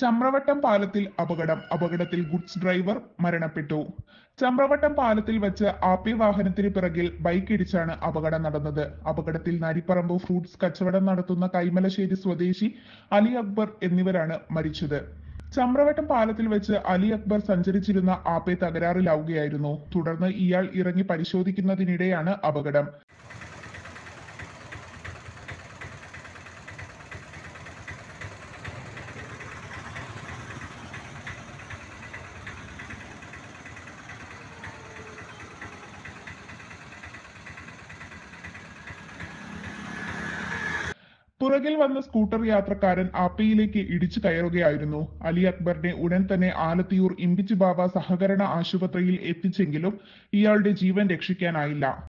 ചമ്രവട്ടം പാലത്തിൽ അപകടം അപകടത്തിൽ ഗുഡ്സ് ഡ്രൈവർ മരണപ്പെട്ടു ചമ്രവട്ടം പാലത്തിൽ വെച്ച് ആപ്പി വാഹനത്തിന് പിറകിൽ ബൈക്ക് ഇടിച്ചാണ് അപകടം നടന്നത് അപകടത്തിൽ നരിപ്പറമ്പ് ഫ്രൂട്ട്സ് കച്ചവടം നടത്തുന്ന കൈമലശ്ശേരി സ്വദേശി അലി അക്ബർ എന്നിവരാണ് മരിച്ചത് ചമ്രവട്ടം പാലത്തിൽ വെച്ച് അലി അക്ബർ സഞ്ചരിച്ചിരുന്ന ആപ്പെ തകരാറിലാവുകയായിരുന്നു തുടർന്ന് ഇയാൾ ഇറങ്ങി പരിശോധിക്കുന്നതിനിടെയാണ് അപകടം പുറകിൽ വന്ന സ്കൂട്ടർ യാത്രക്കാരൻ ആപ്പയിലേക്ക് ഇടിച്ചു കയറുകയായിരുന്നു അലി അക്ബറിനെ ഉടൻ തന്നെ ആലത്തിയൂർ ബാബ സഹകരണ ആശുപത്രിയിൽ എത്തിച്ചെങ്കിലും ഇയാളുടെ ജീവൻ രക്ഷിക്കാനായില്ല